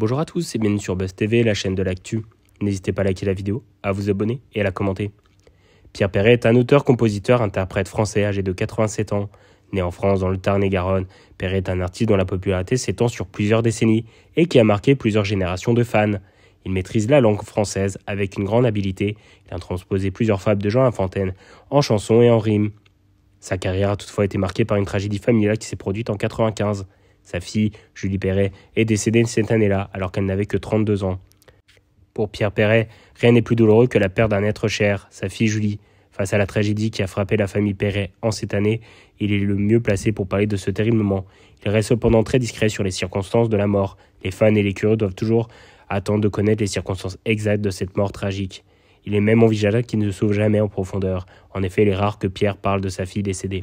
Bonjour à tous et bienvenue sur Buzz TV, la chaîne de l'actu. N'hésitez pas à liker la vidéo, à vous abonner et à la commenter. Pierre Perret est un auteur, compositeur, interprète français âgé de 87 ans. Né en France, dans le Tarn-et-Garonne, Perret est un artiste dont la popularité s'étend sur plusieurs décennies et qui a marqué plusieurs générations de fans. Il maîtrise la langue française avec une grande habileté. Il a transposé plusieurs fables de Jean Fontaine en chansons et en rimes. Sa carrière a toutefois été marquée par une tragédie familiale qui s'est produite en 1995. Sa fille, Julie Perret, est décédée cette année-là alors qu'elle n'avait que 32 ans. Pour Pierre Perret, rien n'est plus douloureux que la perte d'un être cher, sa fille Julie. Face à la tragédie qui a frappé la famille Perret en cette année, il est le mieux placé pour parler de ce terrible moment. Il reste cependant très discret sur les circonstances de la mort. Les fans et les curieux doivent toujours attendre de connaître les circonstances exactes de cette mort tragique. Il est même envisageable qu'il ne sauve jamais en profondeur. En effet, il est rare que Pierre parle de sa fille décédée.